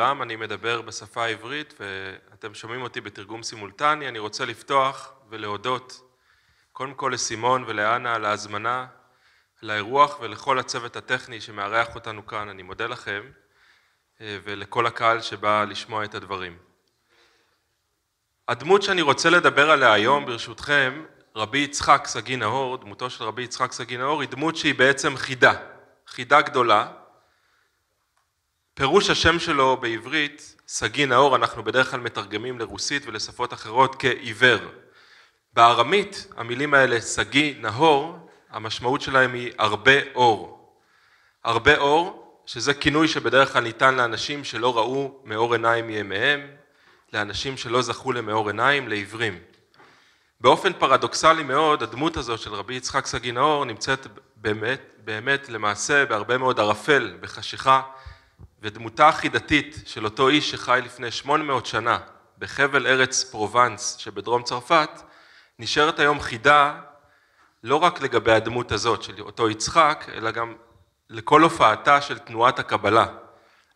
לכולם, אני מדבר בשפה העברית ואתם שומעים אותי בתרגום סימולטני. אני רוצה לפתוח ולהודות קודם כל לסימון ולאנה על ההזמנה, לאירוח ולכל הצוות הטכני שמארח אותנו כאן, אני מודה לכם, אה, ולכל הקהל שבא לשמוע את הדברים. הדמות שאני רוצה לדבר עליה היום, ברשותכם, רבי יצחק סגי נהור, דמותו של רבי יצחק סגי נהור, היא דמות שהיא בעצם חידה, חידה גדולה, פירוש השם שלו בעברית, סגי נאור, אנחנו בדרך כלל מתרגמים לרוסית ולשפות אחרות כעיוור. בארמית המילים האלה סגי נהור, המשמעות שלהם היא הרבה אור. הרבה אור, שזה כינוי שבדרך כלל ניתן לאנשים שלא ראו מאור עיניים מימיהם, לאנשים שלא זכו למאור עיניים, לעיוורים. באופן פרדוקסלי מאוד, הדמות הזו של רבי יצחק סגי נאור נמצאת באמת, באמת למעשה בהרבה מאוד ערפל, בחשיכה, ודמותה החידתית של אותו איש שחי לפני 800 שנה בחבל ארץ פרובנס שבדרום צרפת, נשארת היום חידה לא רק לגבי הדמות הזאת של אותו יצחק, אלא גם לכל הופעתה של תנועת הקבלה.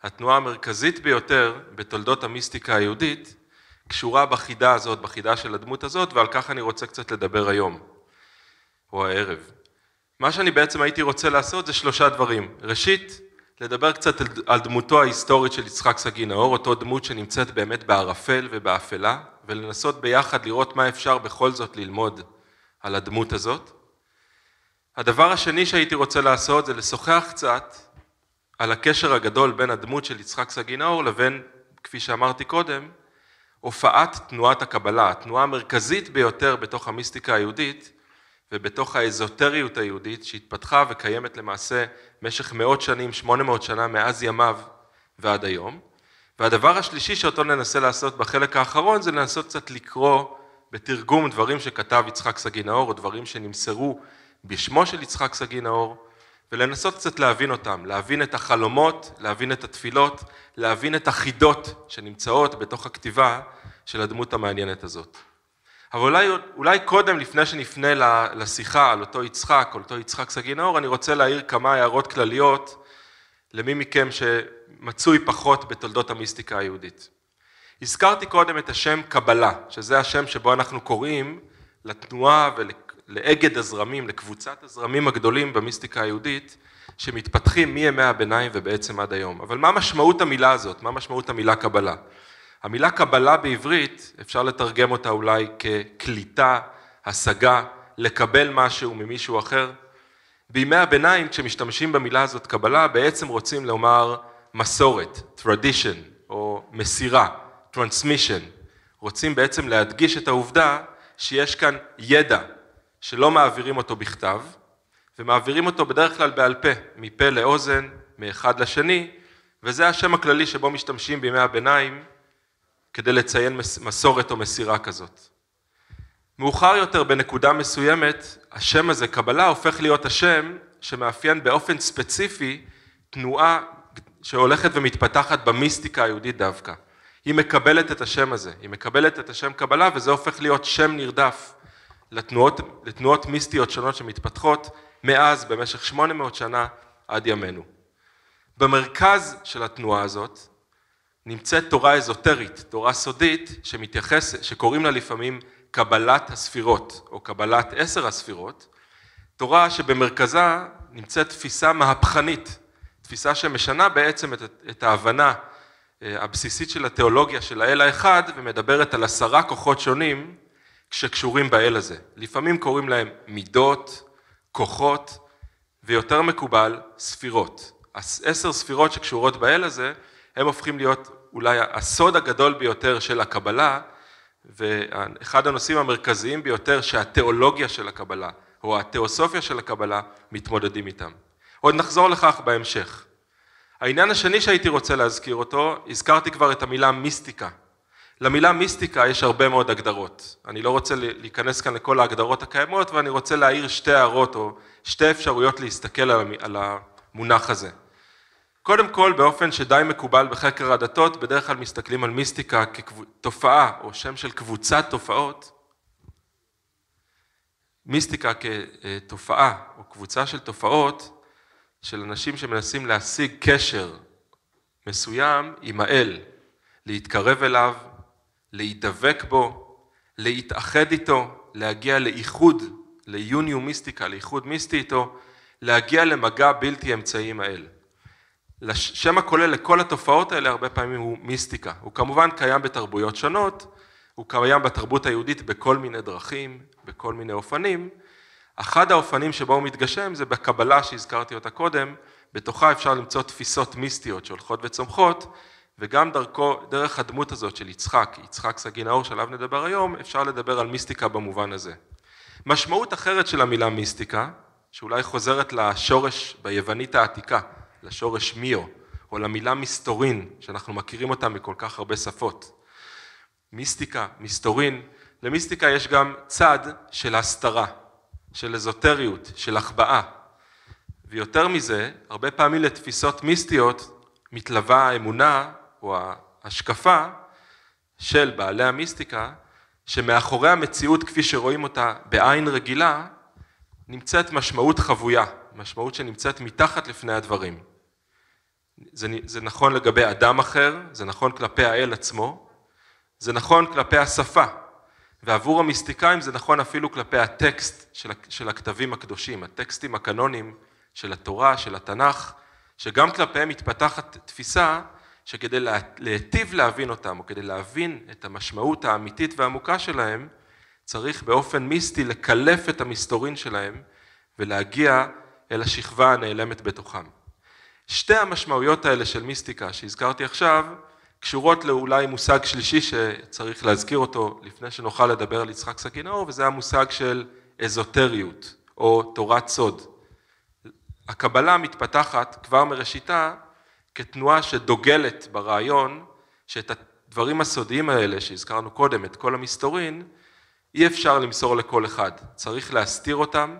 התנועה המרכזית ביותר בתולדות המיסטיקה היהודית קשורה בחידה הזאת, בחידה של הדמות הזאת, ועל כך אני רוצה קצת לדבר היום, או הערב. מה שאני בעצם הייתי רוצה לעשות זה שלושה דברים. ראשית, לדבר קצת על דמותו ההיסטורית של יצחק סגי נאור, אותו דמות שנמצאת באמת בערפל ובאפלה, ולנסות ביחד לראות מה אפשר בכל זאת ללמוד על הדמות הזאת. הדבר השני שהייתי רוצה לעשות זה לשוחח קצת על הקשר הגדול בין הדמות של יצחק סגי נאור לבין, כפי שאמרתי קודם, הופעת תנועת הקבלה, התנועה המרכזית ביותר בתוך המיסטיקה היהודית, ובתוך האזוטריות היהודית שהתפתחה וקיימת למעשה משך מאות שנים, 800 שנה מאז ימיו ועד היום. והדבר השלישי שאותו ננסה לעשות בחלק האחרון זה לנסות קצת לקרוא בתרגום דברים שכתב יצחק סגי נאור או דברים שנמסרו בשמו של יצחק סגי נאור ולנסות קצת להבין אותם, להבין את החלומות, להבין את התפילות, להבין את החידות שנמצאות בתוך הכתיבה של הדמות המעניינת הזאת. אבל אולי, אולי קודם, לפני שנפנה לשיחה על אותו יצחק, על אותו יצחק סגי נאור, אני רוצה להעיר כמה הערות כלליות למי מכם שמצוי פחות בתולדות המיסטיקה היהודית. הזכרתי קודם את השם קבלה, שזה השם שבו אנחנו קוראים לתנועה ולאגד הזרמים, לקבוצת הזרמים הגדולים במיסטיקה היהודית, שמתפתחים מימי הביניים ובעצם עד היום. אבל מה משמעות המילה הזאת? מה משמעות המילה קבלה? המילה קבלה בעברית, אפשר לתרגם אותה אולי כקליטה, השגה, לקבל משהו ממישהו אחר. בימי הביניים, כשמשתמשים במילה הזאת קבלה, בעצם רוצים לומר מסורת, tradition, או מסירה, transmission. רוצים בעצם להדגיש את העובדה שיש כאן ידע שלא מעבירים אותו בכתב, ומעבירים אותו בדרך כלל בעל פה, מפה לאוזן, מאחד לשני, וזה השם הכללי שבו משתמשים בימי הביניים כדי לציין מסורת או מסירה כזאת. מאוחר יותר בנקודה מסוימת, השם הזה, קבלה, הופך להיות השם שמאפיין באופן ספציפי תנועה שהולכת ומתפתחת במיסטיקה היהודית דווקא. היא מקבלת את השם הזה, היא מקבלת את השם קבלה וזה הופך להיות שם נרדף לתנועות, לתנועות מיסטיות שונות שמתפתחות מאז במשך 800 שנה עד ימינו. במרכז של התנועה הזאת נמצאת תורה אזוטרית, תורה סודית, שמתייחס, שקוראים לה לפעמים קבלת הספירות, או קבלת עשר הספירות, תורה שבמרכזה נמצאת תפיסה מהפכנית, תפיסה שמשנה בעצם את, את ההבנה אה, הבסיסית של התיאולוגיה של האל האחד, ומדברת על עשרה כוחות שונים שקשורים באל הזה. לפעמים קוראים להם מידות, כוחות, ויותר מקובל, ספירות. עשר ספירות שקשורות באל הזה, הם הופכים להיות אולי הסוד הגדול ביותר של הקבלה, ואחד הנושאים המרכזיים ביותר שהתיאולוגיה של הקבלה, או התיאוסופיה של הקבלה, מתמודדים איתם. עוד נחזור לכך בהמשך. העניין השני שהייתי רוצה להזכיר אותו, הזכרתי כבר את המילה מיסטיקה. למילה מיסטיקה יש הרבה מאוד הגדרות. אני לא רוצה להיכנס כאן לכל ההגדרות הקיימות, ואני רוצה להעיר שתי הערות או שתי אפשרויות להסתכל על המונח הזה. קודם כל, באופן שדי מקובל בחקר הדתות, בדרך כלל מסתכלים על מיסטיקה כתופעה או שם של קבוצת תופעות. מיסטיקה כתופעה או קבוצה של תופעות של אנשים שמנסים להשיג קשר מסוים עם האל, להתקרב אליו, להידבק בו, להתאחד איתו, להגיע לאיחוד, ליוניו מיסטיקה, לאיחוד מיסטי איתו, להגיע למגע בלתי אמצעי עם האל. לשם הכולל לכל התופעות האלה הרבה פעמים הוא מיסטיקה. הוא כמובן קיים בתרבויות שונות, הוא קיים בתרבות היהודית בכל מיני דרכים, בכל מיני אופנים. אחד האופנים שבו הוא מתגשם זה בקבלה שהזכרתי אותה קודם, בתוכה אפשר למצוא תפיסות מיסטיות שהולכות וצומחות, וגם דרכו, דרך הדמות הזאת של יצחק, יצחק סגי נאור שעליו נדבר היום, אפשר לדבר על מיסטיקה במובן הזה. משמעות אחרת של המילה מיסטיקה, שאולי חוזרת לשורש ביוונית העתיקה, לשורש מיו, או למילה מסתורין, שאנחנו מכירים אותה מכל כך הרבה שפות. מיסטיקה, מסתורין, למיסטיקה יש גם צד של הסתרה, של אזוטריות, של החבאה. ויותר מזה, הרבה פעמים לתפיסות מיסטיות מתלווה האמונה או ההשקפה של בעלי המיסטיקה, שמאחורי המציאות כפי שרואים אותה בעין רגילה, נמצאת משמעות חבויה, משמעות שנמצאת מתחת לפני הדברים. זה, זה נכון לגבי אדם אחר, זה נכון כלפי האל עצמו, זה נכון כלפי השפה, ועבור המיסטיקאים זה נכון אפילו כלפי הטקסט של, של הכתבים הקדושים, הטקסטים הקנונים של התורה, של התנ"ך, שגם כלפיהם מתפתחת תפיסה שכדי לה, להיטיב להבין אותם, או כדי להבין את המשמעות האמיתית והעמוקה שלהם, צריך באופן מיסטי לקלף את המסתורין שלהם ולהגיע אל השכבה הנעלמת בתוכם. שתי המשמעויות האלה של מיסטיקה שהזכרתי עכשיו, קשורות לאולי מושג שלישי שצריך להזכיר אותו לפני שנוכל לדבר על יצחק סכינאור, וזה המושג של אזוטריות, או תורת סוד. הקבלה מתפתחת כבר מראשיתה כתנועה שדוגלת ברעיון שאת הדברים הסודיים האלה שהזכרנו קודם, את כל המסתורין, אי אפשר למסור לכל אחד. צריך להסתיר אותם,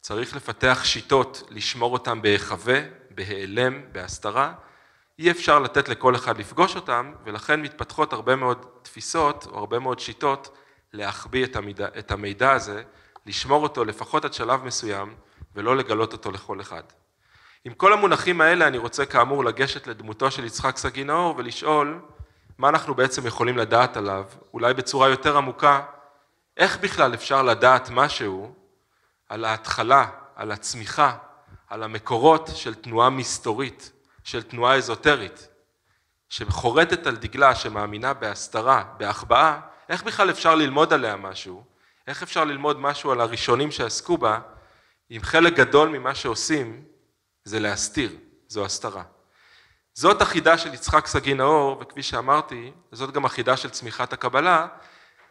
צריך לפתח שיטות לשמור אותם בהיחווה, בהיעלם, בהסתרה, אי אפשר לתת לכל אחד לפגוש אותם, ולכן מתפתחות הרבה מאוד תפיסות, או הרבה מאוד שיטות, להחביא את המידע, את המידע הזה, לשמור אותו לפחות עד שלב מסוים, ולא לגלות אותו לכל אחד. עם כל המונחים האלה אני רוצה כאמור לגשת לדמותו של יצחק סגי נאור ולשאול מה אנחנו בעצם יכולים לדעת עליו, אולי בצורה יותר עמוקה, איך בכלל אפשר לדעת משהו על ההתחלה, על הצמיחה, על המקורות של תנועה מסתורית, של תנועה אזוטרית, שחורטת על דגלה, שמאמינה בהסתרה, בהחבאה, איך בכלל אפשר ללמוד עליה משהו? איך אפשר ללמוד משהו על הראשונים שעסקו בה, אם חלק גדול ממה שעושים זה להסתיר, זו הסתרה. זאת החידה של יצחק סגי נאור, וכפי שאמרתי, זאת גם החידה של צמיחת הקבלה,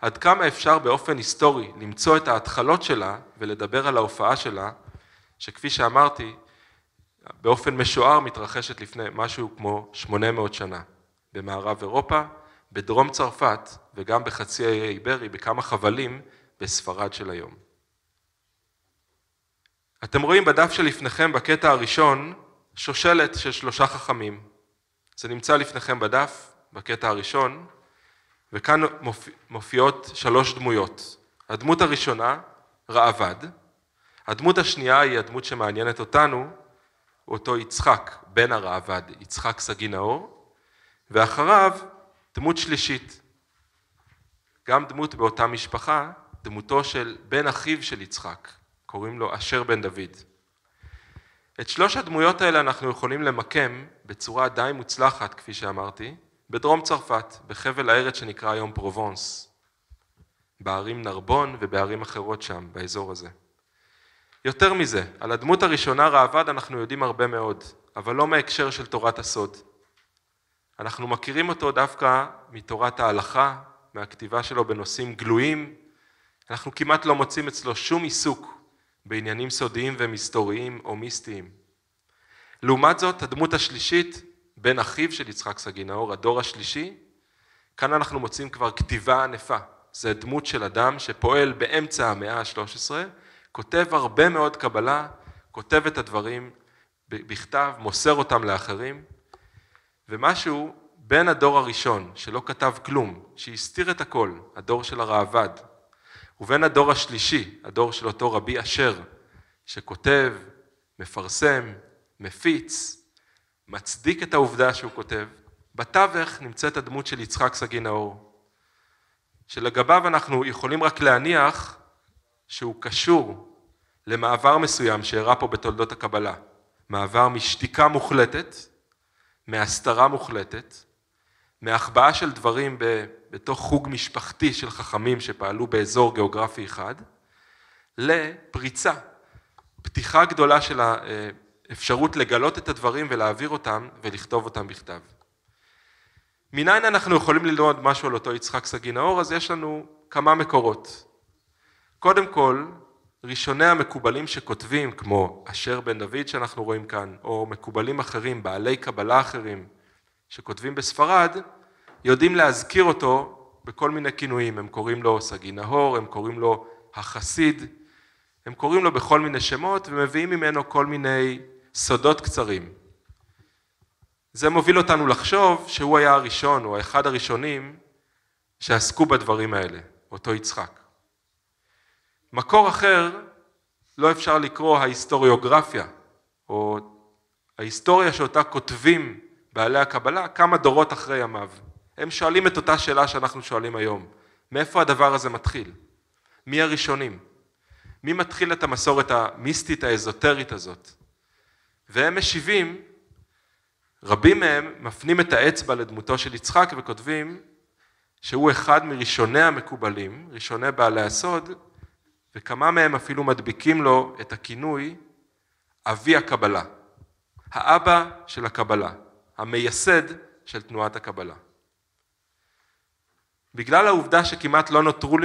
עד כמה אפשר באופן היסטורי למצוא את ההתחלות שלה ולדבר על ההופעה שלה שכפי שאמרתי, באופן משוער מתרחשת לפני משהו כמו 800 שנה, במערב אירופה, בדרום צרפת וגם בחצי האי האיברי, בכמה חבלים בספרד של היום. אתם רואים בדף שלפניכם בקטע הראשון שושלת של שלושה חכמים. זה נמצא לפניכם בדף, בקטע הראשון, וכאן מופיעות שלוש דמויות. הדמות הראשונה, רעבד, הדמות השנייה היא הדמות שמעניינת אותנו, אותו יצחק, בן הראב"ד, יצחק סגי נאור, ואחריו דמות שלישית, גם דמות באותה משפחה, דמותו של בן אחיו של יצחק, קוראים לו אשר בן דוד. את שלוש הדמויות האלה אנחנו יכולים למקם בצורה די מוצלחת, כפי שאמרתי, בדרום צרפת, בחבל הארץ שנקרא היום פרובונס, בערים נרבון ובערים אחרות שם, באזור הזה. יותר מזה, על הדמות הראשונה ראב"ד אנחנו יודעים הרבה מאוד, אבל לא מהקשר של תורת הסוד. אנחנו מכירים אותו דווקא מתורת ההלכה, מהכתיבה שלו בנושאים גלויים, אנחנו כמעט לא מוצאים אצלו שום עיסוק בעניינים סודיים ומסתוריים או מיסטיים. לעומת זאת, הדמות השלישית, בן אחיו של יצחק סגי נאור, הדור השלישי, כאן אנחנו מוצאים כבר כתיבה ענפה. זו דמות של אדם שפועל באמצע המאה ה-13 כותב הרבה מאוד קבלה, כותב את הדברים בכתב, מוסר אותם לאחרים, ומשהו בין הדור הראשון, שלא כתב כלום, שהסתיר את הכל, הדור של הראב"ד, ובין הדור השלישי, הדור של אותו רבי אשר, שכותב, מפרסם, מפיץ, מצדיק את העובדה שהוא כותב, בתווך נמצאת הדמות של יצחק סגי נאור, שלגביו אנחנו יכולים רק להניח שהוא קשור למעבר מסוים שאירע פה בתולדות הקבלה, מעבר משתיקה מוחלטת, מהסתרה מוחלטת, מהחבאה של דברים בתוך חוג משפחתי של חכמים שפעלו באזור גיאוגרפי אחד, לפריצה, פתיחה גדולה של האפשרות לגלות את הדברים ולהעביר אותם ולכתוב אותם בכתב. מניין אנחנו יכולים ללמוד משהו על אותו יצחק סגי נאור? אז יש לנו כמה מקורות. קודם כל, ראשוני המקובלים שכותבים, כמו אשר בן דוד שאנחנו רואים כאן, או מקובלים אחרים, בעלי קבלה אחרים, שכותבים בספרד, יודעים להזכיר אותו בכל מיני כינויים. הם קוראים לו סגי נהור, הם קוראים לו החסיד, הם קוראים לו בכל מיני שמות ומביאים ממנו כל מיני סודות קצרים. זה מוביל אותנו לחשוב שהוא היה הראשון או אחד הראשונים שעסקו בדברים האלה, אותו יצחק. מקור אחר לא אפשר לקרוא ההיסטוריוגרפיה, או ההיסטוריה שאותה כותבים בעלי הקבלה כמה דורות אחרי ימיו. הם שואלים את אותה שאלה שאנחנו שואלים היום, מאיפה הדבר הזה מתחיל? מי הראשונים? מי מתחיל את המסורת המיסטית האזוטרית הזאת? והם משיבים, רבים מהם מפנים את האצבע לדמותו של יצחק וכותבים שהוא אחד מראשוני המקובלים, ראשוני בעלי הסוד, וכמה מהם אפילו מדביקים לו את הכינוי אבי הקבלה, האבא של הקבלה, המייסד של תנועת הקבלה. בגלל העובדה שכמעט לא נותרו,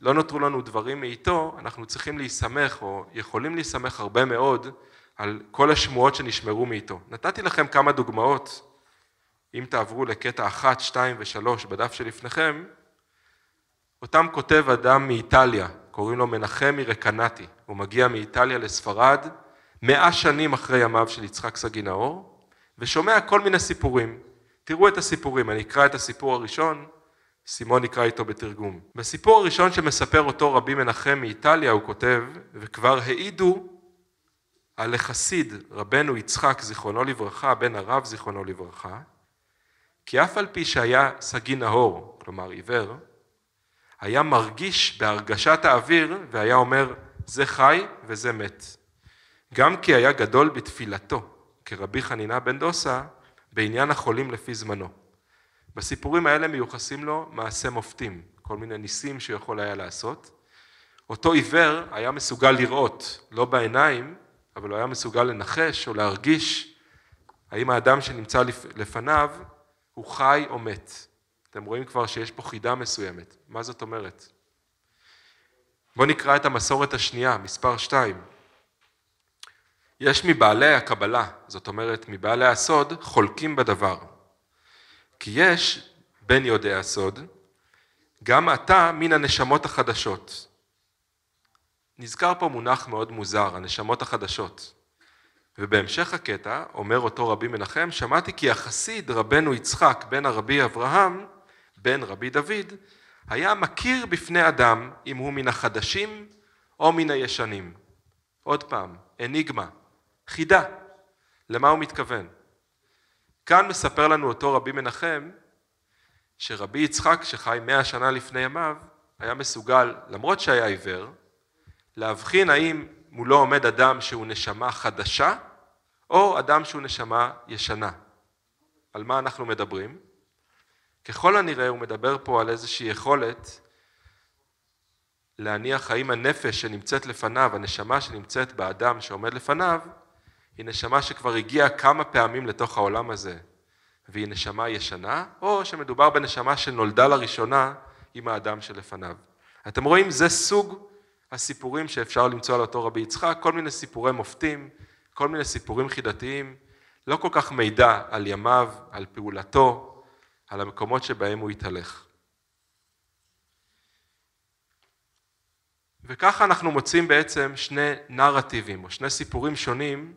לא נותרו לנו דברים מאיתו, אנחנו צריכים להיסמך או יכולים להיסמך הרבה מאוד על כל השמועות שנשמרו מאיתו. נתתי לכם כמה דוגמאות, אם תעברו לקטע 1, 2 ו-3 בדף שלפניכם, אותם כותב אדם מאיטליה קוראים לו מנחם מרקנטי, הוא מגיע מאיטליה לספרד, מאה שנים אחרי ימיו של יצחק סגי נאור, ושומע כל מיני סיפורים. תראו את הסיפורים, אני אקרא את הסיפור הראשון, סימון יקרא איתו בתרגום. בסיפור הראשון שמספר אותו רבי מנחם מאיטליה, הוא כותב, וכבר העידו על החסיד, רבנו יצחק, זיכרונו לברכה, בן הרב, זיכרונו לברכה, כי אף על פי שהיה סגי נאור, כלומר עיוור, היה מרגיש בהרגשת האוויר והיה אומר, זה חי וזה מת. גם כי היה גדול בתפילתו, כרבי חנינה בן דוסה, בעניין החולים לפי זמנו. בסיפורים האלה מיוחסים לו מעשה מופתים, כל מיני ניסים שיכול היה לעשות. אותו עיוור היה מסוגל לראות, לא בעיניים, אבל הוא היה מסוגל לנחש או להרגיש האם האדם שנמצא לפניו הוא חי או מת. אתם רואים כבר שיש פה חידה מסוימת. מה זאת אומרת? בואו נקרא את המסורת השנייה, מספר 2. יש מבעלי הקבלה, זאת אומרת מבעלי הסוד, חולקים בדבר. כי יש, בין יודעי הסוד, גם אתה מן הנשמות החדשות. נזכר פה מונח מאוד מוזר, הנשמות החדשות. ובהמשך הקטע, אומר אותו רבי מנחם, שמעתי כי החסיד רבנו יצחק בן הרבי אברהם, בן רבי דוד, היה מכיר בפני אדם אם הוא מן החדשים או מן הישנים. עוד פעם, אניגמה, חידה, למה הוא מתכוון? כאן מספר לנו אותו רבי מנחם, שרבי יצחק, שחי מאה שנה לפני ימיו, היה מסוגל, למרות שהיה עיוור, להבחין האם מולו עומד אדם שהוא נשמה חדשה, או אדם שהוא נשמה ישנה. על מה אנחנו מדברים? ככל הנראה הוא מדבר פה על איזושהי יכולת להניח האם הנפש שנמצאת לפניו, הנשמה שנמצאת באדם שעומד לפניו, היא נשמה שכבר הגיעה כמה פעמים לתוך העולם הזה, והיא נשמה ישנה, או שמדובר בנשמה שנולדה לראשונה עם האדם שלפניו. אתם רואים, זה סוג הסיפורים שאפשר למצוא על אותו רבי יצחק, כל מיני סיפורי מופתים, כל מיני סיפורים חידתיים, לא כל כך מידע על ימיו, על פעולתו, על המקומות שבהם הוא התהלך. וככה אנחנו מוצאים בעצם שני נרטיבים או שני סיפורים שונים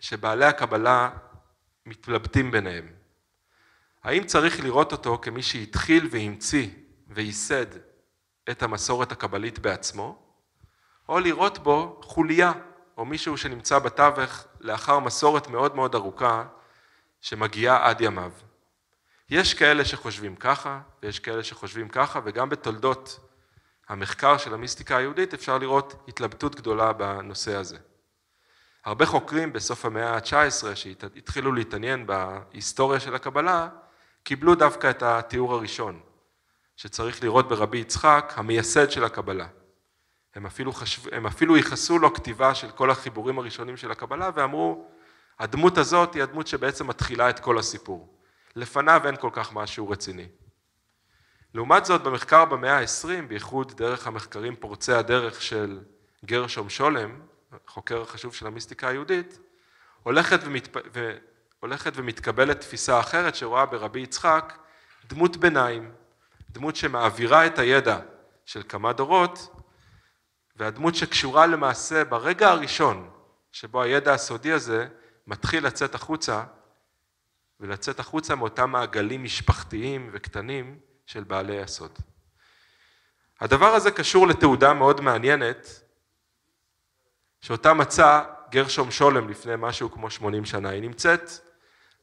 שבעלי הקבלה מתלבטים ביניהם. האם צריך לראות אותו כמי שהתחיל והמציא וייסד את המסורת הקבלית בעצמו, או לראות בו חוליה או מישהו שנמצא בתווך לאחר מסורת מאוד מאוד ארוכה שמגיעה עד ימיו. יש כאלה שחושבים ככה, ויש כאלה שחושבים ככה, וגם בתולדות המחקר של המיסטיקה היהודית אפשר לראות התלבטות גדולה בנושא הזה. הרבה חוקרים בסוף המאה ה-19 שהתחילו להתעניין בהיסטוריה של הקבלה, קיבלו דווקא את התיאור הראשון, שצריך לראות ברבי יצחק המייסד של הקבלה. הם אפילו, חשב, הם אפילו ייחסו לו כתיבה של כל החיבורים הראשונים של הקבלה ואמרו, הדמות הזאת היא הדמות שבעצם מתחילה את כל הסיפור. לפניו אין כל כך משהו רציני. לעומת זאת, במחקר במאה ה-20, בייחוד דרך המחקרים פורצי הדרך של גרשום שולם, חוקר חשוב של המיסטיקה היהודית, הולכת, ומתפ... ו... הולכת ומתקבלת תפיסה אחרת שרואה ברבי יצחק דמות ביניים, דמות שמעבירה את הידע של כמה דורות, והדמות שקשורה למעשה ברגע הראשון שבו הידע הסודי הזה מתחיל לצאת החוצה ולצאת החוצה מאותם מעגלים משפחתיים וקטנים של בעלי הסוד. הדבר הזה קשור לתעודה מאוד מעניינת שאותה מצא גרשום שולם לפני משהו כמו 80 שנה. היא נמצאת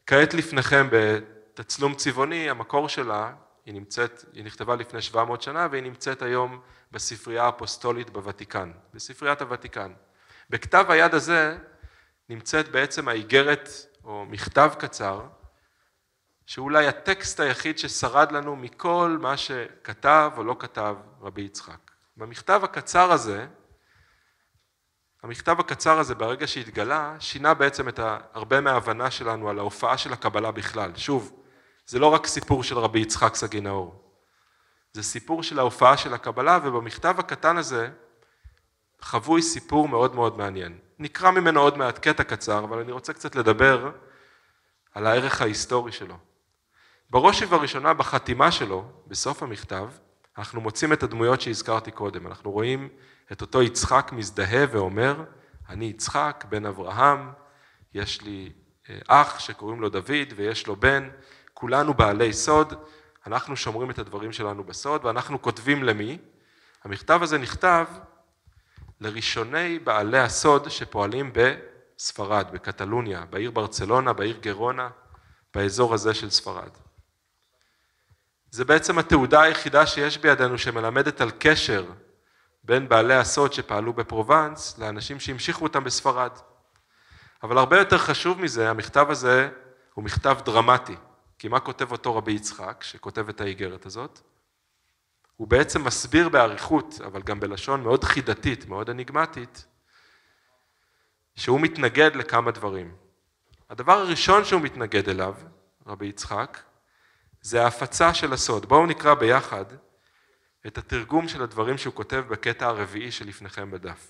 כעת לפניכם בתצלום צבעוני, המקור שלה, היא נמצאת, היא נכתבה לפני 700 שנה והיא נמצאת היום בספרייה האפוסטולית בוותיקן, בספריית הוותיקן. בכתב היד הזה נמצאת בעצם האיגרת או מכתב קצר שאולי הטקסט היחיד ששרד לנו מכל מה שכתב או לא כתב רבי יצחק. במכתב הקצר הזה, המכתב הקצר הזה ברגע שהתגלה, שינה בעצם את הרבה מההבנה שלנו על ההופעה של הקבלה בכלל. שוב, זה לא רק סיפור של רבי יצחק סגי נאור, זה סיפור של ההופעה של הקבלה, ובמכתב הקטן הזה חבוי סיפור מאוד מאוד מעניין. נקרא ממנו עוד מעט קטע קצר, אבל אני רוצה קצת לדבר על הערך ההיסטורי שלו. בראש ובראשונה בחתימה שלו, בסוף המכתב, אנחנו מוצאים את הדמויות שהזכרתי קודם. אנחנו רואים את אותו יצחק מזדהה ואומר, אני יצחק, בן אברהם, יש לי אה, אח שקוראים לו דוד ויש לו בן, כולנו בעלי סוד, אנחנו שומרים את הדברים שלנו בסוד ואנחנו כותבים למי? המכתב הזה נכתב לראשוני בעלי הסוד שפועלים בספרד, בקטלוניה, בעיר ברצלונה, בעיר גרונה, באזור הזה של ספרד. זה בעצם התעודה היחידה שיש בידינו שמלמדת על קשר בין בעלי הסוד שפעלו בפרובנס לאנשים שהמשיכו אותם בספרד. אבל הרבה יותר חשוב מזה, המכתב הזה הוא מכתב דרמטי, כי מה כותב אותו רבי יצחק, שכותב את האיגרת הזאת? הוא בעצם מסביר באריכות, אבל גם בלשון מאוד חידתית, מאוד אניגמטית, שהוא מתנגד לכמה דברים. הדבר הראשון שהוא מתנגד אליו, רבי יצחק, זה ההפצה של הסוד. בואו נקרא ביחד את התרגום של הדברים שהוא כותב בקטע הרביעי שלפניכם בדף.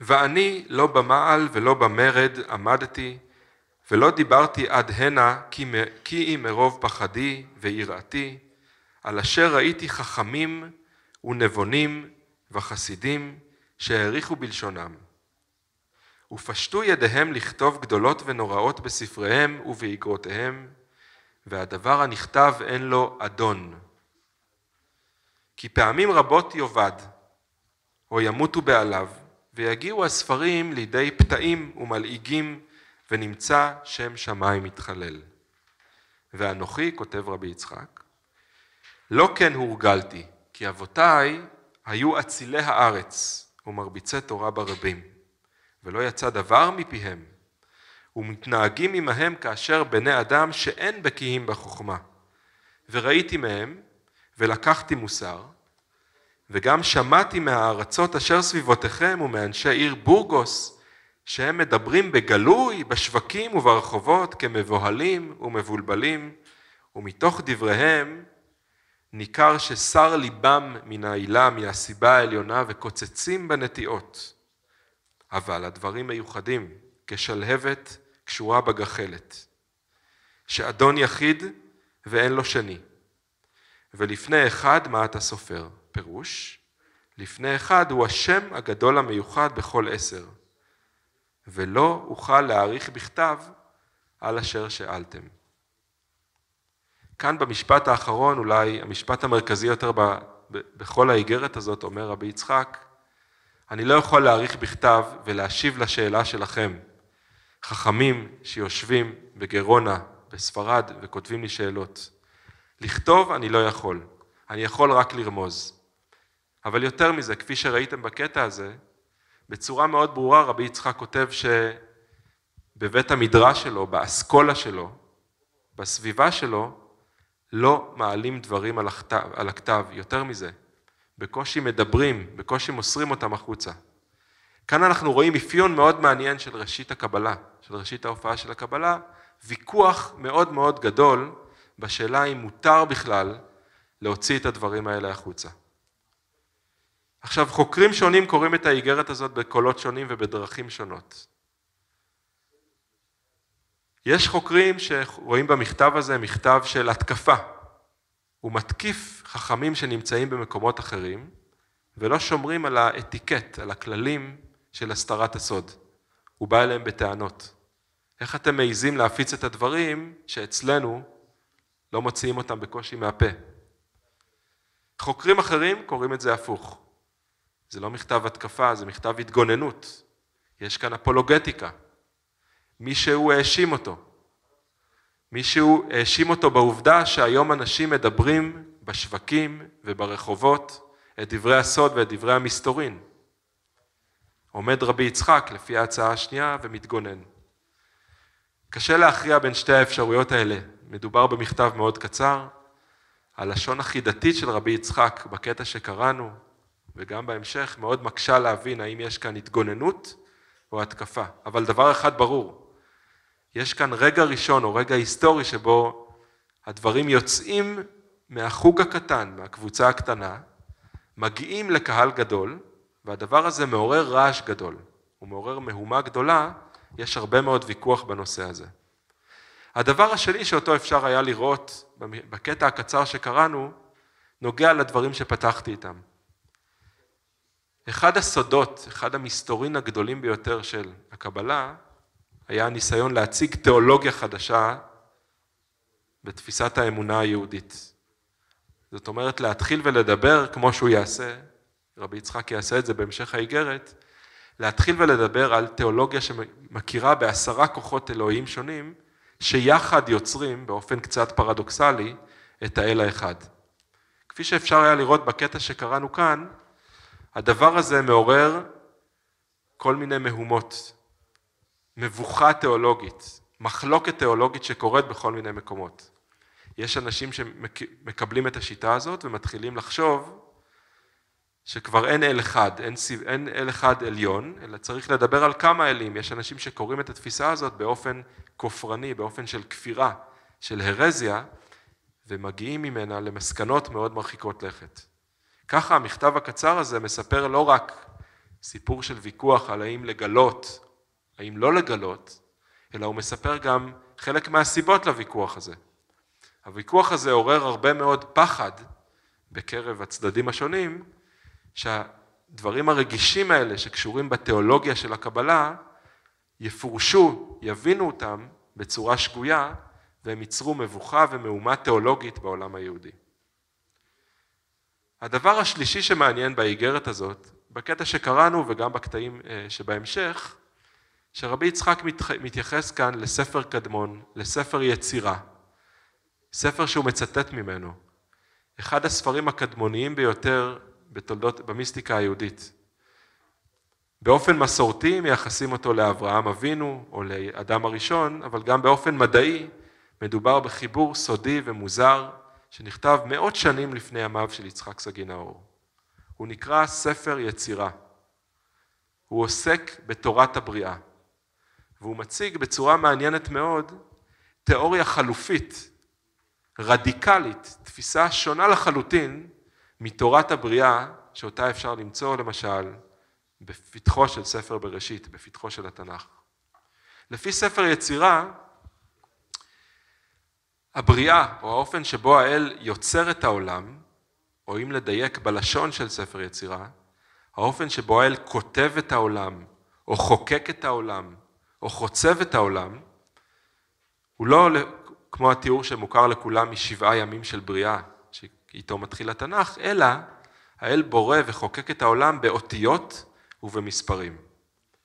ואני לא במעל ולא במרד עמדתי, ולא דיברתי עד הנה כי אם מרוב פחדי ויראתי, על אשר ראיתי חכמים ונבונים וחסידים שהעריכו בלשונם. ופשטו ידיהם לכתוב גדולות ונוראות בספריהם ובאגרותיהם, והדבר הנכתב אין לו אדון. כי פעמים רבות יאבד, או ימותו בעליו, ויגיעו הספרים לידי פתאים ומלעיגים, ונמצא שם שמיים מתחלל. ואנוכי, כותב רבי יצחק, לא כן הורגלתי, כי אבותיי היו אצילי הארץ ומרביצי תורה ברבים. ולא יצא דבר מפיהם, ומתנהגים עמהם כאשר בני אדם שאין בקיאים בחוכמה. וראיתי מהם, ולקחתי מוסר, וגם שמעתי מהארצות אשר סביבותיכם ומאנשי עיר בורגוס, שהם מדברים בגלוי, בשווקים וברחובות, כמבוהלים ומבולבלים, ומתוך דבריהם ניכר שסר ליבם מן העילה, מהסיבה העליונה, וקוצצים בנטיעות. אבל הדברים מיוחדים, כשלהבת קשורה בגחלת, שאדון יחיד ואין לו שני. ולפני אחד מה אתה סופר? פירוש, לפני אחד הוא השם הגדול המיוחד בכל עשר, ולא אוכל להעריך בכתב על אשר שאלתם. כאן במשפט האחרון, אולי המשפט המרכזי יותר ב, ב, בכל האיגרת הזאת, אומר רבי יצחק, אני לא יכול להעריך בכתב ולהשיב לשאלה שלכם. חכמים שיושבים בגרונה, בספרד, וכותבים לי שאלות. לכתוב אני לא יכול, אני יכול רק לרמוז. אבל יותר מזה, כפי שראיתם בקטע הזה, בצורה מאוד ברורה רבי יצחק כותב שבבית המדרש שלו, באסכולה שלו, בסביבה שלו, לא מעלים דברים על הכתב, על הכתב. יותר מזה, בקושי מדברים, בקושי מוסרים אותם החוצה. כאן אנחנו רואים אפיון מאוד מעניין של ראשית הקבלה, של ראשית ההופעה של הקבלה, ויכוח מאוד מאוד גדול בשאלה אם מותר בכלל להוציא את הדברים האלה החוצה. עכשיו, חוקרים שונים קוראים את האיגרת הזאת בקולות שונים ובדרכים שונות. יש חוקרים שרואים במכתב הזה מכתב של התקפה הוא מתקיף חכמים שנמצאים במקומות אחרים ולא שומרים על האתיקט, על הכללים של הסתרת הסוד. הוא בא אליהם בטענות. איך אתם מעיזים להפיץ את הדברים שאצלנו לא מוציאים אותם בקושי מהפה? חוקרים אחרים קוראים את זה הפוך. זה לא מכתב התקפה, זה מכתב התגוננות. יש כאן אפולוגטיקה. מישהו האשים אותו, מישהו האשים אותו בעובדה שהיום אנשים מדברים בשווקים וברחובות את דברי הסוד ואת דברי המסתורין. עומד רבי יצחק, לפי ההצעה השנייה, ומתגונן. קשה להכריע בין שתי האפשרויות האלה. מדובר במכתב מאוד קצר. הלשון החידתית של רבי יצחק בקטע שקראנו, וגם בהמשך, מאוד מקשה להבין האם יש כאן התגוננות או התקפה. אבל דבר אחד ברור, יש כאן רגע ראשון או רגע היסטורי שבו הדברים יוצאים מהחוג הקטן, מהקבוצה הקטנה, מגיעים לקהל גדול, והדבר הזה מעורר רעש גדול, הוא מעורר מהומה גדולה, יש הרבה מאוד ויכוח בנושא הזה. הדבר השני שאותו אפשר היה לראות בקטע הקצר שקראנו, נוגע לדברים שפתחתי איתם. אחד הסודות, אחד המסתורין הגדולים ביותר של הקבלה, היה ניסיון להציג תיאולוגיה חדשה בתפיסת האמונה היהודית. זאת אומרת, להתחיל ולדבר כמו שהוא יעשה, רבי יצחק יעשה את זה בהמשך האיגרת, להתחיל ולדבר על תיאולוגיה שמכירה בעשרה כוחות אלוהים שונים, שיחד יוצרים, באופן קצת פרדוקסלי, את האל האחד. כפי שאפשר היה לראות בקטע שקראנו כאן, הדבר הזה מעורר כל מיני מהומות. מבוכה תיאולוגית, מחלוקת תיאולוגית שקורית בכל מיני מקומות. יש אנשים שמקבלים את השיטה הזאת ומתחילים לחשוב שכבר אין אל אחד, אין, אין אל אחד עליון, אלא צריך לדבר על כמה אלים. יש אנשים שקוראים את התפיסה הזאת באופן כופרני, באופן של כפירה, של הרזיה, ומגיעים ממנה למסקנות מאוד מרחיקות לכת. ככה המכתב הקצר הזה מספר לא רק סיפור של ויכוח על האם לגלות האם לא לגלות, אלא הוא מספר גם חלק מהסיבות לוויכוח הזה. הוויכוח הזה עורר הרבה מאוד פחד בקרב הצדדים השונים, שהדברים הרגישים האלה שקשורים בתיאולוגיה של הקבלה, יפורשו, יבינו אותם בצורה שגויה, והם ייצרו מבוכה ומהומה תיאולוגית בעולם היהודי. הדבר השלישי שמעניין באיגרת הזאת, בקטע שקראנו וגם בקטעים אה, שבהמשך, שרבי יצחק מתייחס כאן לספר קדמון, לספר יצירה, ספר שהוא מצטט ממנו, אחד הספרים הקדמוניים ביותר בתולדות, במיסטיקה היהודית. באופן מסורתי מייחסים אותו לאברהם אבינו או לאדם הראשון, אבל גם באופן מדעי מדובר בחיבור סודי ומוזר שנכתב מאות שנים לפני ימיו של יצחק סגי נאור. הוא נקרא ספר יצירה. הוא עוסק בתורת הבריאה. והוא מציג בצורה מעניינת מאוד תיאוריה חלופית, רדיקלית, תפיסה שונה לחלוטין מתורת הבריאה שאותה אפשר למצוא למשל בפתחו של ספר בראשית, בפתחו של התנ"ך. לפי ספר יצירה, הבריאה או האופן שבו האל יוצר את העולם, או אם לדייק בלשון של ספר יצירה, האופן שבו האל כותב את העולם, או חוקק את העולם, או חוצב את העולם, הוא לא כמו התיאור שמוכר לכולם משבעה ימים של בריאה, שאיתו מתחיל התנ"ך, אלא האל בורא וחוקק את העולם באותיות ובמספרים.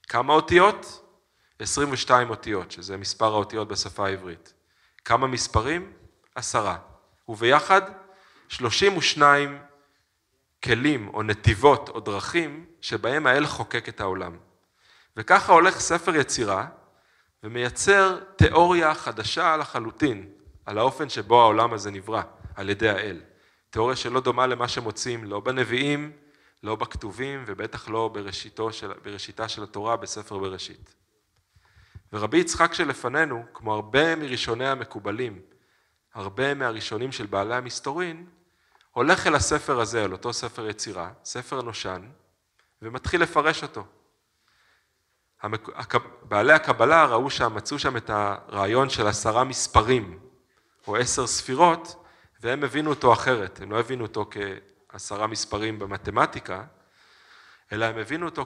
כמה אותיות? 22 אותיות, שזה מספר האותיות בשפה העברית. כמה מספרים? עשרה. וביחד 32 כלים או נתיבות או דרכים שבהם האל חוקק את העולם. וככה הולך ספר יצירה ומייצר תיאוריה חדשה לחלוטין על האופן שבו העולם הזה נברא על ידי האל. תיאוריה שלא דומה למה שמוצאים לא בנביאים, לא בכתובים ובטח לא של, בראשיתה של התורה בספר בראשית. ורבי יצחק שלפנינו, כמו הרבה מראשוני המקובלים, הרבה מהראשונים של בעלי המסתורין, הולך אל הספר הזה, אל אותו ספר יצירה, ספר נושן, ומתחיל לפרש אותו. בעלי הקבלה ראו שם, מצאו שם את הרעיון של עשרה מספרים או עשר ספירות והם הבינו אותו אחרת, הם לא הבינו אותו כעשרה מספרים במתמטיקה, אלא הם הבינו אותו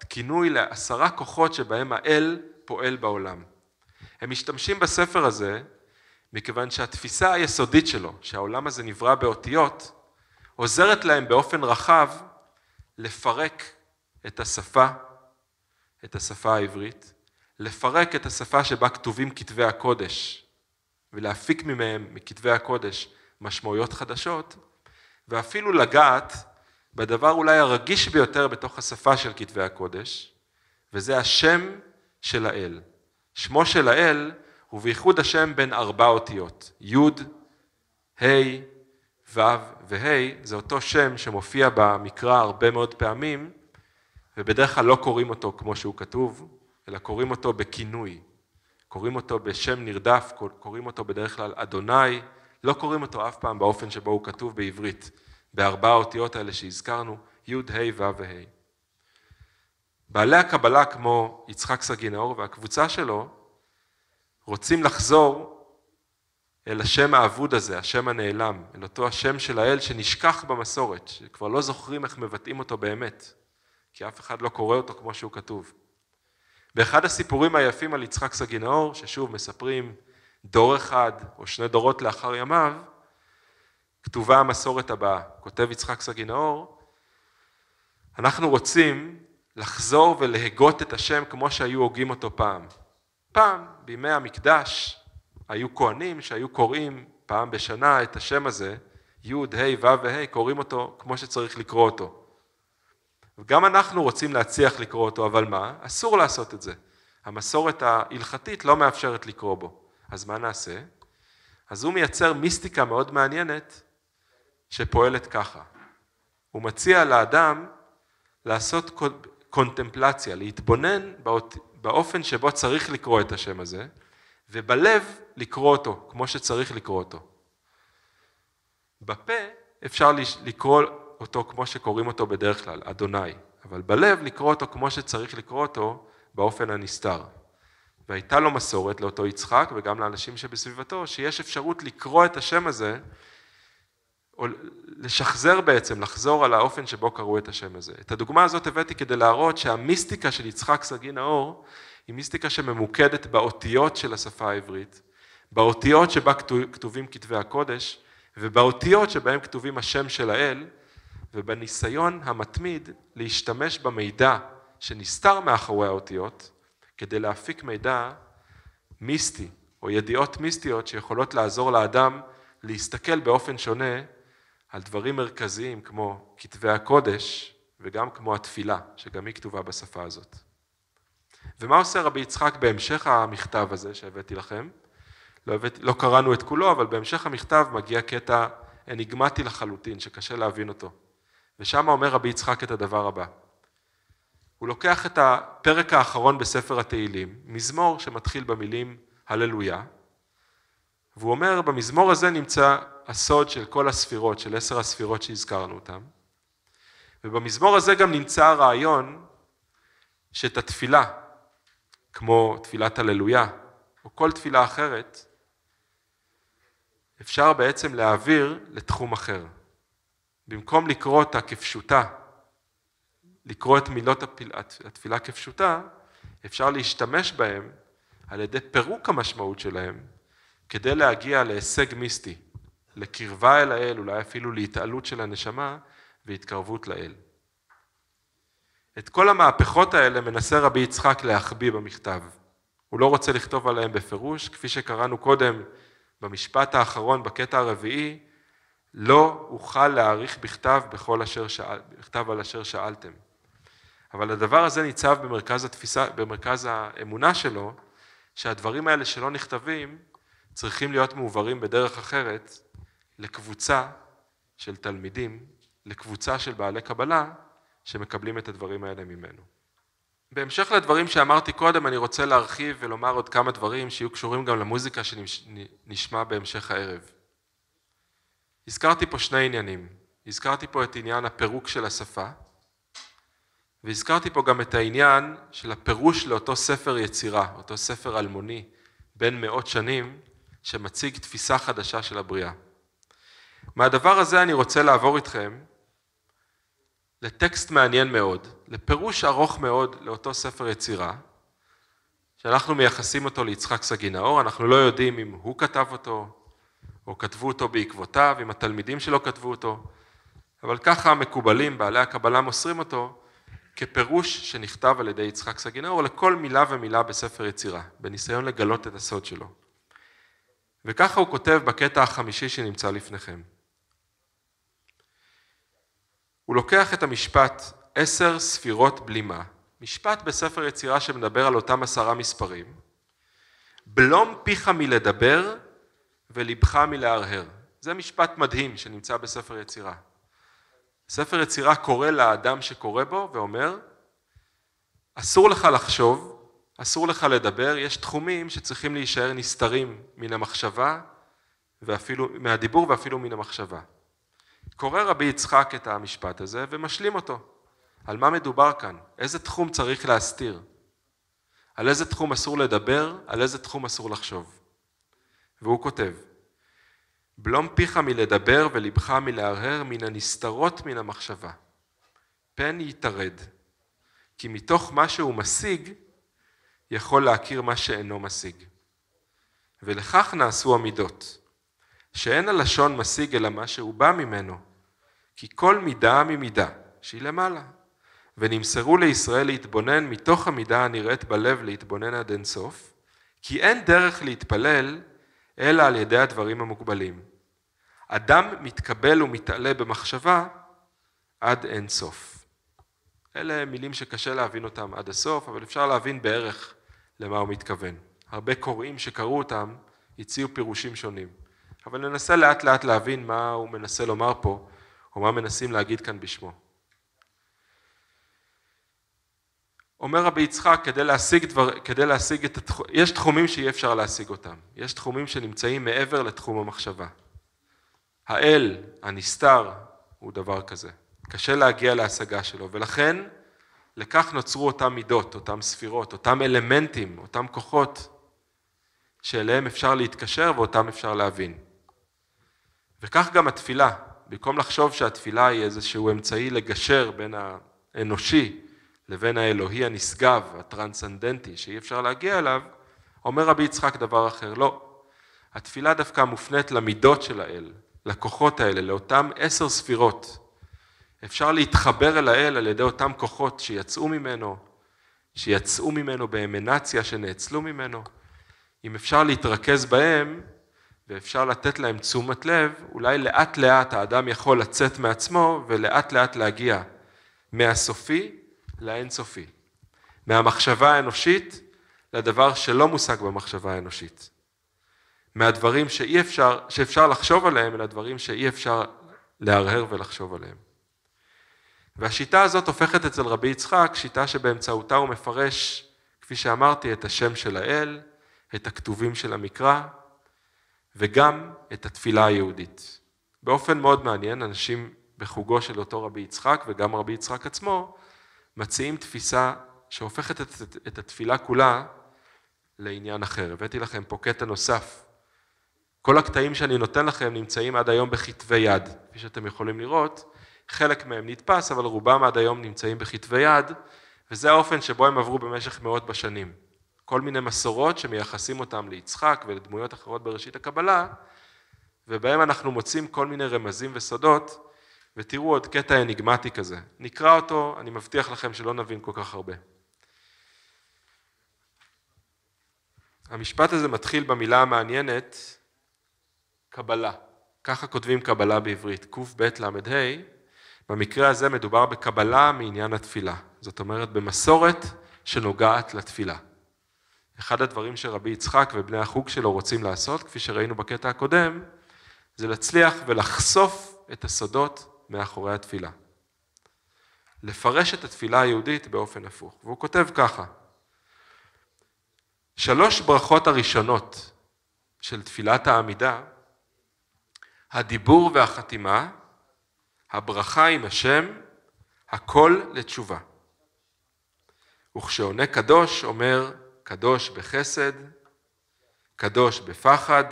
ככינוי לעשרה כוחות שבהם האל פועל בעולם. הם משתמשים בספר הזה מכיוון שהתפיסה היסודית שלו, שהעולם הזה נברא באותיות, עוזרת להם באופן רחב לפרק את השפה את השפה העברית, לפרק את השפה שבה כתובים כתבי הקודש ולהפיק ממהם, מכתבי הקודש, משמעויות חדשות, ואפילו לגעת בדבר אולי הרגיש ביותר בתוך השפה של כתבי הקודש, וזה השם של האל. שמו של האל הוא בייחוד השם בין ארבע אותיות, י', ה', ו' וה', זה אותו שם שמופיע במקרא הרבה מאוד פעמים, ובדרך כלל לא קוראים אותו כמו שהוא כתוב, אלא קוראים אותו בכינוי, קוראים אותו בשם נרדף, קוראים אותו בדרך כלל אדוני, לא קוראים אותו אף פעם באופן שבו הוא כתוב בעברית, בארבע האותיות האלה שהזכרנו, י', ה', ו' ה. בעלי הקבלה כמו יצחק סגינאור והקבוצה שלו רוצים לחזור אל השם האבוד הזה, השם הנעלם, אל אותו השם של האל שנשכח במסורת, שכבר לא זוכרים איך מבטאים אותו באמת. כי אף אחד לא קורא אותו כמו שהוא כתוב. באחד הסיפורים היפים על יצחק סגי נאור, ששוב מספרים דור אחד או שני דורות לאחר ימיו, כתובה המסורת הבאה, כותב יצחק סגי נאור, אנחנו רוצים לחזור ולהגות את השם כמו שהיו הוגים אותו פעם. פעם, בימי המקדש, היו כהנים שהיו קוראים פעם בשנה את השם הזה, י', ה', ו' וה', קוראים אותו כמו שצריך לקרוא אותו. גם אנחנו רוצים להצליח לקרוא אותו, אבל מה? אסור לעשות את זה. המסורת ההלכתית לא מאפשרת לקרוא בו. אז מה נעשה? אז הוא מייצר מיסטיקה מאוד מעניינת שפועלת ככה. הוא מציע לאדם לעשות קונטמפלציה, להתבונן באופן שבו צריך לקרוא את השם הזה, ובלב לקרוא אותו כמו שצריך לקרוא אותו. בפה אפשר לקרוא אותו כמו שקוראים אותו בדרך כלל, אדוני, אבל בלב לקרוא אותו כמו שצריך לקרוא אותו, באופן הנסתר. והייתה לו מסורת לאותו יצחק וגם לאנשים שבסביבתו, שיש אפשרות לקרוא את השם הזה, או לשחזר בעצם, לחזור על האופן שבו קראו את השם הזה. את הדוגמה הזאת הבאתי כדי להראות שהמיסטיקה של יצחק סגי נאור, היא מיסטיקה שממוקדת באותיות של השפה העברית, באותיות שבה כתובים כתבי הקודש, ובאותיות שבהם כתובים השם של האל, ובניסיון המתמיד להשתמש במידע שנסתר מאחורי האותיות כדי להפיק מידע מיסטי או ידיעות מיסטיות שיכולות לעזור לאדם להסתכל באופן שונה על דברים מרכזיים כמו כתבי הקודש וגם כמו התפילה, שגם היא כתובה בשפה הזאת. ומה עושה רבי יצחק בהמשך המכתב הזה שהבאתי לכם? לא, הבאת, לא קראנו את כולו, אבל בהמשך המכתב מגיע קטע אניגמטי לחלוטין, שקשה להבין אותו. ושם אומר רבי יצחק את הדבר הבא. הוא לוקח את הפרק האחרון בספר התהילים, מזמור שמתחיל במילים הללויה, והוא אומר במזמור הזה נמצא הסוד של כל הספירות, של עשר הספירות שהזכרנו אותן, ובמזמור הזה גם נמצא הרעיון שאת התפילה, כמו תפילת הללויה, או כל תפילה אחרת, אפשר בעצם להעביר לתחום אחר. במקום לקרוא אותה כפשוטה, לקרוא את מילות התפילה כפשוטה, אפשר להשתמש בהם על ידי פירוק המשמעות שלהם, כדי להגיע להישג מיסטי, לקרבה אל האל, אולי אפילו להתעלות של הנשמה והתקרבות לאל. את כל המהפכות האלה מנסה רבי יצחק להחביא במכתב. הוא לא רוצה לכתוב עליהם בפירוש, כפי שקראנו קודם במשפט האחרון בקטע הרביעי, לא אוכל להעריך בכתב, בכל אשר שאל, בכתב על אשר שאלתם. אבל הדבר הזה ניצב במרכז התפיסה, במרכז האמונה שלו, שהדברים האלה שלא נכתבים צריכים להיות מועברים בדרך אחרת לקבוצה של תלמידים, לקבוצה של בעלי קבלה שמקבלים את הדברים האלה ממנו. בהמשך לדברים שאמרתי קודם, אני רוצה להרחיב ולומר עוד כמה דברים שיהיו קשורים גם למוזיקה שנשמע בהמשך הערב. הזכרתי פה שני עניינים. הזכרתי פה את עניין הפירוק של השפה, והזכרתי פה גם את העניין של הפירוש לאותו ספר יצירה, אותו ספר אלמוני בן מאות שנים, שמציג תפיסה חדשה של הבריאה. מהדבר הזה אני רוצה לעבור איתכם לטקסט מעניין מאוד, לפירוש ארוך מאוד לאותו ספר יצירה, שאנחנו מייחסים אותו ליצחק סגי נאור, אנחנו לא יודעים אם הוא כתב אותו, או כתבו אותו בעקבותיו, אם התלמידים שלו כתבו אותו, אבל ככה המקובלים, בעלי הקבלה מוסרים אותו, כפירוש שנכתב על ידי יצחק סגינאור לכל מילה ומילה בספר יצירה, בניסיון לגלות את הסוד שלו. וככה הוא כותב בקטע החמישי שנמצא לפניכם. הוא לוקח את המשפט עשר ספירות בלימה, משפט בספר יצירה שמדבר על אותם עשרה מספרים, בלום פיך מלדבר ולבך מלהרהר. זה משפט מדהים שנמצא בספר יצירה. ספר יצירה קורא לאדם שקורא בו ואומר, אסור לך לחשוב, אסור לך לדבר, יש תחומים שצריכים להישאר נסתרים מן המחשבה, ואפילו, מהדיבור ואפילו מן המחשבה. קורא רבי יצחק את המשפט הזה ומשלים אותו. על מה מדובר כאן? איזה תחום צריך להסתיר? על איזה תחום אסור לדבר? על איזה תחום אסור לחשוב? והוא כותב, בלום פיך מלדבר ולבך מלהרהר מן הנסתרות מן המחשבה. פן ייטרד, כי מתוך מה שהוא משיג, יכול להכיר מה שאינו משיג. ולכך נעשו המידות, שאין הלשון משיג אלא מה שהוא בא ממנו, כי כל מידה ממידה, שהיא למעלה, ונמסרו לישראל להתבונן מתוך המידה הנראית בלב להתבונן עד אינסוף, כי אין דרך להתפלל אלא על ידי הדברים המוגבלים. אדם מתקבל ומתעלה במחשבה עד אין סוף. אלה מילים שקשה להבין אותם עד הסוף, אבל אפשר להבין בערך למה הוא מתכוון. הרבה קוראים שקראו אותם הציעו פירושים שונים. אבל ננסה לאט לאט להבין מה הוא מנסה לומר פה, או מה מנסים להגיד כאן בשמו. אומר רבי יצחק, כדי להשיג, דבר, כדי להשיג את התחום, יש תחומים שאי אפשר להשיג אותם. יש תחומים שנמצאים מעבר לתחום המחשבה. האל, הנסתר, הוא דבר כזה. קשה להגיע להשגה שלו, ולכן לכך נוצרו אותם מידות, אותם ספירות, אותם אלמנטים, אותם כוחות שאליהם אפשר להתקשר ואותם אפשר להבין. וכך גם התפילה, במקום לחשוב שהתפילה היא איזשהו אמצעי לגשר בין האנושי לבין האלוהי הנשגב, הטרנסנדנטי, שאי אפשר להגיע אליו, אומר רבי יצחק דבר אחר, לא. התפילה דווקא מופנית למידות של האל, לכוחות האלה, לאותם עשר ספירות. אפשר להתחבר אל האל על ידי אותם כוחות שיצאו ממנו, שיצאו ממנו באמנציה, שנאצלו ממנו. אם אפשר להתרכז בהם, ואפשר לתת להם תשומת לב, אולי לאט לאט האדם יכול לצאת מעצמו ולאט לאט להגיע מהסופי לאינסופי, מהמחשבה האנושית לדבר שלא מושג במחשבה האנושית, מהדברים שאי אפשר, שאפשר לחשוב עליהם אל הדברים שאי אפשר להרהר ולחשוב עליהם. והשיטה הזאת הופכת אצל רבי יצחק שיטה שבאמצעותה הוא מפרש, כפי שאמרתי, את השם של האל, את הכתובים של המקרא, וגם את התפילה היהודית. באופן מאוד מעניין, אנשים בחוגו של אותו רבי יצחק וגם רבי יצחק עצמו, מציעים תפיסה שהופכת את, את את התפילה כולה לעניין אחר. הבאתי לכם פה קטע נוסף. כל הקטעים שאני נותן לכם נמצאים עד היום בכתבי יד, כפי שאתם יכולים לראות. חלק מהם נתפס, אבל רובם עד היום נמצאים בכתבי יד, וזה האופן שבו הם עברו במשך מאות בשנים. כל מיני מסורות שמייחסים אותם ליצחק ולדמויות אחרות בראשית הקבלה, ובהם אנחנו מוצאים כל מיני רמזים וסודות ותראו עוד קטע אניגמטי כזה. נקרא אותו, אני מבטיח לכם שלא נבין כל כך הרבה. המשפט הזה מתחיל במילה המעניינת קבלה. ככה כותבים קבלה בעברית, קב ל"ה, במקרה הזה מדובר בקבלה מעניין התפילה. זאת אומרת, במסורת שנוגעת לתפילה. אחד הדברים שרבי יצחק ובני החוג שלו רוצים לעשות, כפי שראינו בקטע הקודם, זה להצליח ולחשוף את הסודות מאחורי התפילה. לפרש את התפילה היהודית באופן הפוך. והוא כותב ככה: שלוש ברכות הראשונות של תפילת העמידה, הדיבור והחתימה, הברכה עם השם, הכל לתשובה. וכשעונה קדוש, אומר קדוש בחסד, קדוש בפחד,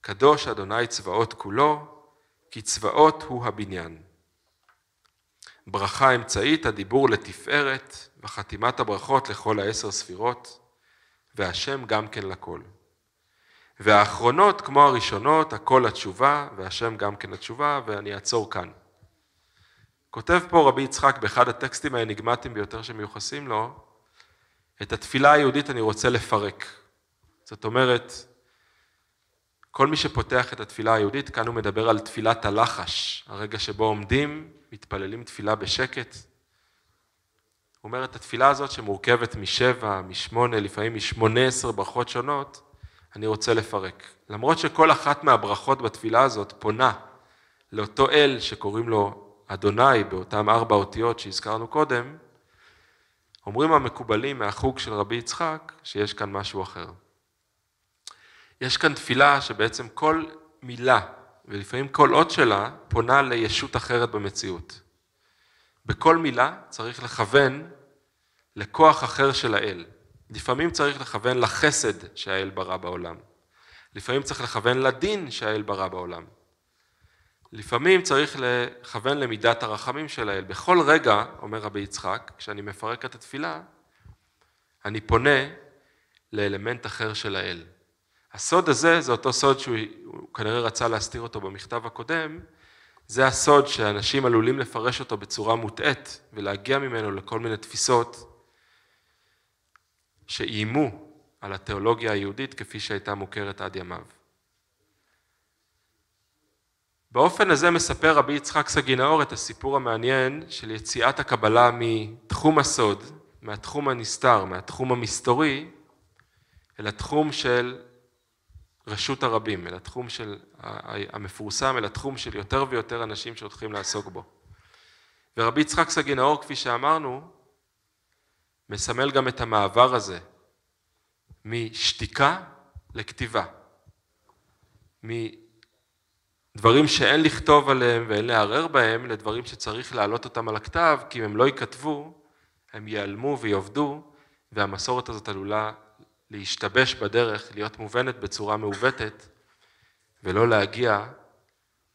קדוש אדוני צבאות כולו, כי צבאות הוא הבניין. ברכה אמצעית, הדיבור לתפארת, וחתימת הברכות לכל העשר ספירות, והשם גם כן לכל. והאחרונות, כמו הראשונות, הכל התשובה, והשם גם כן התשובה, ואני אעצור כאן. כותב פה רבי יצחק באחד הטקסטים האניגמטיים ביותר שמיוחסים לו, את התפילה היהודית אני רוצה לפרק. זאת אומרת, כל מי שפותח את התפילה היהודית, כאן הוא מדבר על תפילת הלחש, הרגע שבו עומדים, מתפללים תפילה בשקט. הוא אומר את התפילה הזאת שמורכבת משבע, משמונה, לפעמים משמונה עשר ברכות שונות, אני רוצה לפרק. למרות שכל אחת מהברכות בתפילה הזאת פונה לאותו אל שקוראים לו אדוני באותן ארבע אותיות שהזכרנו קודם, אומרים המקובלים מהחוג של רבי יצחק שיש כאן משהו אחר. יש כאן תפילה שבעצם כל מילה ולפעמים כל אות שלה פונה לישות אחרת במציאות. בכל מילה צריך לכוון לכוח אחר של האל. לפעמים צריך לכוון לחסד שהאל ברא בעולם. לפעמים צריך לכוון לדין שהאל ברא בעולם. לפעמים צריך לכוון למידת הרחמים של האל. בכל רגע, אומר רבי יצחק, כשאני מפרק את התפילה, אני פונה לאלמנט אחר של האל. הסוד הזה זה אותו סוד שהוא כנראה רצה להסתיר אותו במכתב הקודם, זה הסוד שאנשים עלולים לפרש אותו בצורה מוטעית ולהגיע ממנו לכל מיני תפיסות שאיימו על התיאולוגיה היהודית כפי שהייתה מוכרת עד ימיו. באופן הזה מספר רבי יצחק סגינאור את הסיפור המעניין של יציאת הקבלה מתחום הסוד, מהתחום הנסתר, מהתחום המסתורי, אל התחום של רשות הרבים, אל התחום של, המפורסם, אל התחום של יותר ויותר אנשים שהולכים לעסוק בו. ורבי יצחק סגי נאור, כפי שאמרנו, מסמל גם את המעבר הזה משתיקה לכתיבה, מדברים שאין לכתוב עליהם ואין לערער בהם, לדברים שצריך להעלות אותם על הכתב, כי אם הם לא ייכתבו, הם ייעלמו ויאבדו, והמסורת הזאת עלולה להשתבש בדרך, להיות מובנת בצורה מעוותת, ולא להגיע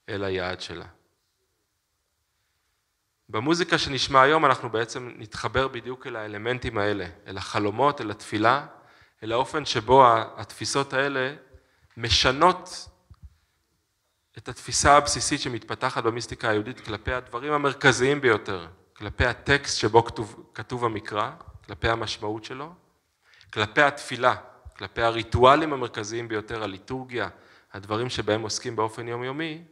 אל היעד שלה. במוזיקה שנשמע היום אנחנו בעצם נתחבר בדיוק אל האלמנטים האלה, אל החלומות, אל התפילה, אל האופן שבו התפיסות האלה משנות את התפיסה הבסיסית שמתפתחת במיסטיקה היהודית כלפי הדברים המרכזיים ביותר, כלפי הטקסט שבו כתוב, כתוב המקרא, כלפי המשמעות שלו, כלפי התפילה, כלפי הריטואלים המרכזיים ביותר, הליטורגיה, הדברים שבהם עוסקים באופן יומיומי,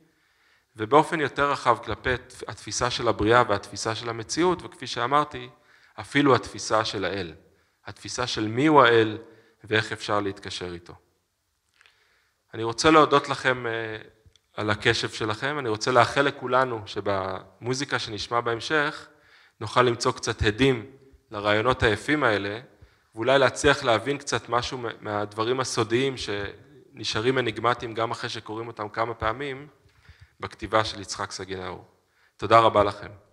ובאופן יותר רחב כלפי התפיסה של הבריאה והתפיסה של המציאות, וכפי שאמרתי, אפילו התפיסה של האל, התפיסה של הוא האל ואיך אפשר להתקשר איתו. אני רוצה להודות לכם אה, על הקשב שלכם, אני רוצה לאחל לכולנו שבמוזיקה שנשמע בהמשך נוכל למצוא קצת הדים לרעיונות היפים האלה ואולי להצליח להבין קצת משהו מהדברים הסודיים שנשארים אניגמטיים גם אחרי שקוראים אותם כמה פעמים בכתיבה של יצחק סגי נאור. תודה רבה לכם.